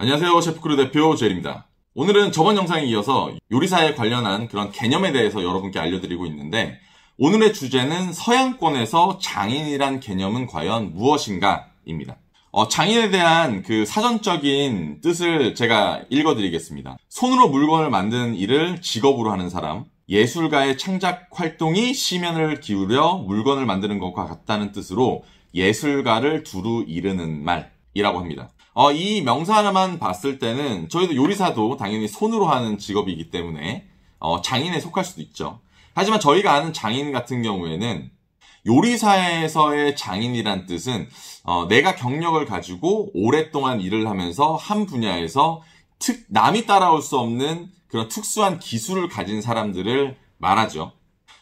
안녕하세요. 셰프크루 대표 제일입니다. 오늘은 저번 영상에 이어서 요리사에 관련한 그런 개념에 대해서 여러분께 알려드리고 있는데 오늘의 주제는 서양권에서 장인이란 개념은 과연 무엇인가입니다. 어, 장인에 대한 그 사전적인 뜻을 제가 읽어드리겠습니다. 손으로 물건을 만드는 일을 직업으로 하는 사람, 예술가의 창작 활동이 심연을 기울여 물건을 만드는 것과 같다는 뜻으로 예술가를 두루 이르는 말이라고 합니다. 어, 이 명사만 하나 봤을 때는 저희도 요리사도 당연히 손으로 하는 직업이기 때문에 어, 장인에 속할 수도 있죠. 하지만 저희가 아는 장인 같은 경우에는 요리사에서의 장인이란 뜻은 어, 내가 경력을 가지고 오랫동안 일을 하면서 한 분야에서 특 남이 따라올 수 없는 그런 특수한 기술을 가진 사람들을 말하죠.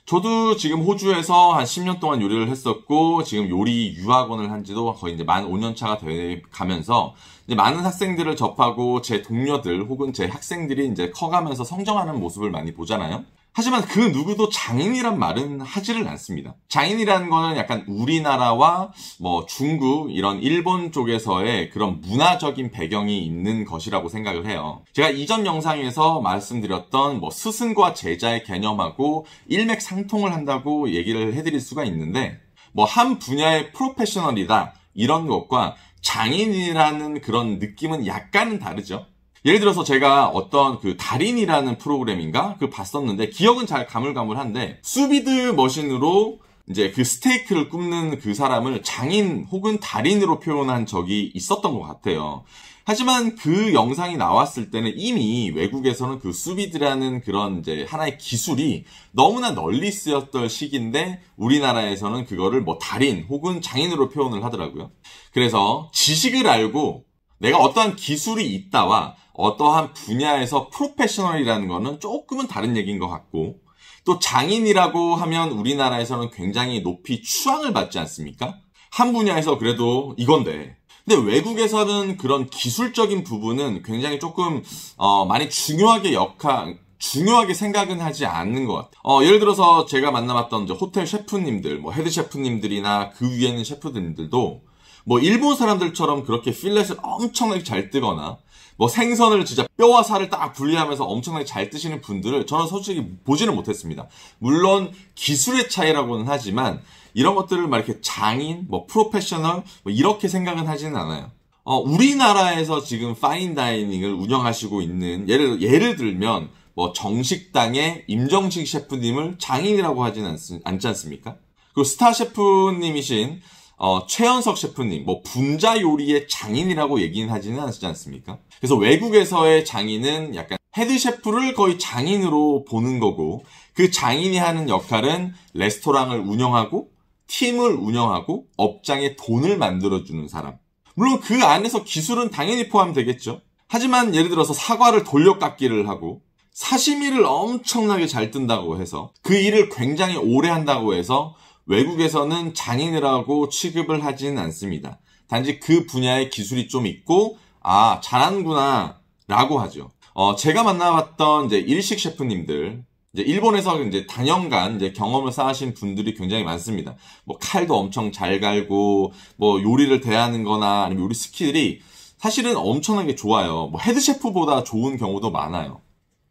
저도 지금 호주에서 한 10년 동안 요리를 했었고 지금 요리 유학원을 한 지도 거의 이제 만 5년 차가 돼 가면서 이제 많은 학생들을 접하고 제 동료들 혹은 제 학생들이 이제 커가면서 성장하는 모습을 많이 보잖아요. 하지만 그 누구도 장인이란 말은 하지를 않습니다. 장인이라는 거는 약간 우리나라와 뭐 중국 이런 일본 쪽에서의 그런 문화적인 배경이 있는 것이라고 생각을 해요. 제가 이전 영상에서 말씀드렸던 뭐 스승과 제자의 개념하고 일맥상통을 한다고 얘기를 해드릴 수가 있는데 뭐 한 분야의 프로페셔널이다 이런 것과 장인이라는 그런 느낌은 약간은 다르죠. 예를 들어서 제가 어떤 그 달인이라는 프로그램인가? 그 봤었는데 기억은 잘 가물가물한데 수비드 머신으로 이제 그 스테이크를 굽는 그 사람을 장인 혹은 달인으로 표현한 적이 있었던 것 같아요. 하지만 그 영상이 나왔을 때는 이미 외국에서는 그 수비드라는 그런 이제 하나의 기술이 너무나 널리 쓰였던 시기인데 우리나라에서는 그거를 뭐 달인 혹은 장인으로 표현을 하더라고요. 그래서 지식을 알고 내가 어떠한 기술이 있다와 어떠한 분야에서 프로페셔널이라는 거는 조금은 다른 얘기인 것 같고 또 장인이라고 하면 우리나라에서는 굉장히 높이 추앙을 받지 않습니까? 한 분야에서 그래도 이건데 근데 외국에서는 그런 기술적인 부분은 굉장히 조금 어, 많이 중요하게 역할 중요하게 생각은 하지 않는 것 같아요. 어, 예를 들어서 제가 만나봤던 이제 호텔 셰프님들, 뭐 헤드 셰프님들이나 그 위에 있는 셰프님들도 뭐 일본 사람들처럼 그렇게 필렛을 엄청나게 잘 뜨거나 뭐 생선을 진짜 뼈와 살을 딱 분리하면서 엄청나게 잘 뜨시는 분들을 저는 솔직히 보지는 못했습니다. 물론 기술의 차이라고는 하지만 이런 것들을 막 이렇게 장인, 뭐 프로페셔널 뭐 이렇게 생각은 하지는 않아요. 어, 우리나라에서 지금 파인다이닝을 운영하시고 있는 예를 예를 들면 뭐 정식당의 임정식 셰프님을 장인이라고 하지는 않, 않지 않습니까? 그리고 스타 셰프님이신 어, 최현석 셰프님, 뭐 분자 요리의 장인이라고 얘기는 하지는 않지 않습니까? 그래서 외국에서의 장인은 약간 헤드 셰프를 거의 장인으로 보는 거고 그 장인이 하는 역할은 레스토랑을 운영하고 팀을 운영하고 업장에 돈을 만들어주는 사람. 물론 그 안에서 기술은 당연히 포함되겠죠. 하지만 예를 들어서 사과를 돌려깎기를 하고 사시미를 엄청나게 잘 뜬다고 해서 그 일을 굉장히 오래 한다고 해서 외국에서는 장인이라고 취급을 하지는 않습니다. 단지 그 분야의 기술이 좀 있고 아 잘하는구나 라고 하죠. 어, 제가 만나봤던 이제 일식 셰프님들 이제 일본에서 이제 단연간 이제 경험을 쌓으신 분들이 굉장히 많습니다. 뭐 칼도 엄청 잘 갈고 뭐 요리를 대하는 거나 아니면 요리 스킬이 사실은 엄청나게 좋아요. 뭐 헤드 셰프보다 좋은 경우도 많아요.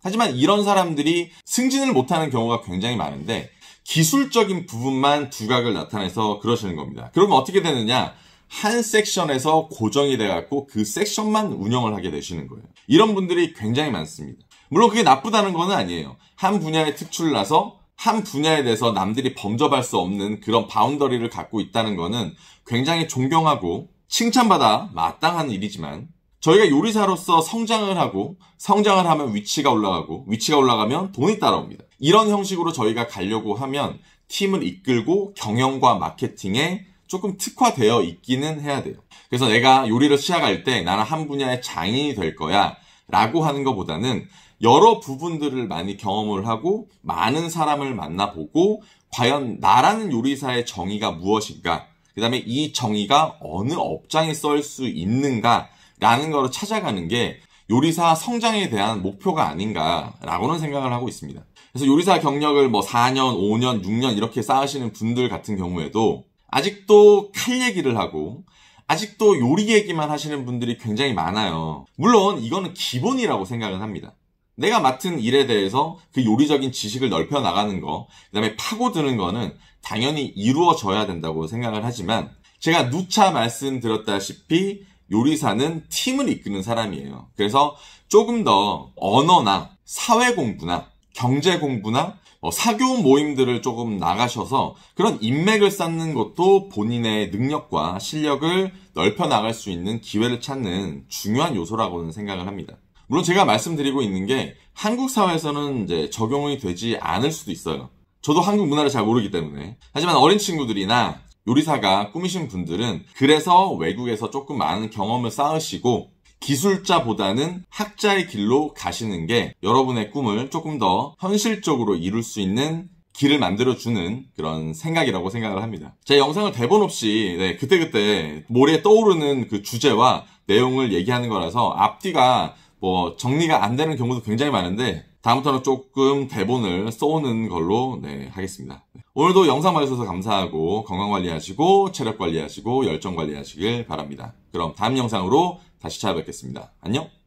하지만 이런 사람들이 승진을 못하는 경우가 굉장히 많은데 기술적인 부분만 두각을 나타내서 그러시는 겁니다. 그러면 어떻게 되느냐? 한 섹션에서 고정이 돼갖고 그 섹션만 운영을 하게 되시는 거예요. 이런 분들이 굉장히 많습니다. 물론 그게 나쁘다는 건 아니에요. 한 분야에 특출 나서 한 분야에 대해서 남들이 범접할 수 없는 그런 바운더리를 갖고 있다는 거는 굉장히 존경하고 칭찬받아 마땅한 일이지만 저희가 요리사로서 성장을 하고 성장을 하면 위치가 올라가고 위치가 올라가면 돈이 따라옵니다. 이런 형식으로 저희가 가려고 하면 팀을 이끌고 경영과 마케팅에 조금 특화되어 있기는 해야 돼요. 그래서 내가 요리를 시작할 때 나는 한 분야의 장인이 될 거야 라고 하는 것보다는 여러 부분들을 많이 경험을 하고 많은 사람을 만나보고 과연 나라는 요리사의 정의가 무엇인가 그 다음에 이 정의가 어느 업장에 썰수 있는가 라는 거를 찾아가는 게 요리사 성장에 대한 목표가 아닌가라고는 생각을 하고 있습니다. 그래서 요리사 경력을 뭐 4년, 5년, 6년 이렇게 쌓으시는 분들 같은 경우에도 아직도 칼 얘기를 하고 아직도 요리 얘기만 하시는 분들이 굉장히 많아요. 물론 이거는 기본이라고 생각은 합니다. 내가 맡은 일에 대해서 그 요리적인 지식을 넓혀 나가는 거, 그 다음에 파고드는 거는 당연히 이루어져야 된다고 생각을 하지만 제가 누차 말씀드렸다시피 요리사는 팀을 이끄는 사람이에요. 그래서 조금 더 언어나 사회 공부나 경제 공부나 뭐 사교 모임들을 조금 나가셔서 그런 인맥을 쌓는 것도 본인의 능력과 실력을 넓혀 나갈 수 있는 기회를 찾는 중요한 요소라고는 생각을 합니다. 물론 제가 말씀드리고 있는 게 한국 사회에서는 이제 적용이 되지 않을 수도 있어요. 저도 한국 문화를 잘 모르기 때문에. 하지만 어린 친구들이나 요리사가 꾸미신 분들은 그래서 외국에서 조금 많은 경험을 쌓으시고 기술자보다는 학자의 길로 가시는 게 여러분의 꿈을 조금 더 현실적으로 이룰 수 있는 길을 만들어주는 그런 생각이라고 생각을 합니다. 제 영상을 대본 없이 네, 그때그때 모래 떠오르는 그 주제와 내용을 얘기하는 거라서 앞뒤가 뭐 정리가 안 되는 경우도 굉장히 많은데 다음부터는 조금 대본을 써오는 걸로 네, 하겠습니다. 오늘도 영상 봐주셔서 감사하고 건강 관리하시고 체력 관리하시고 열정 관리하시길 바랍니다. 그럼 다음 영상으로 다시 찾아뵙겠습니다. 안녕!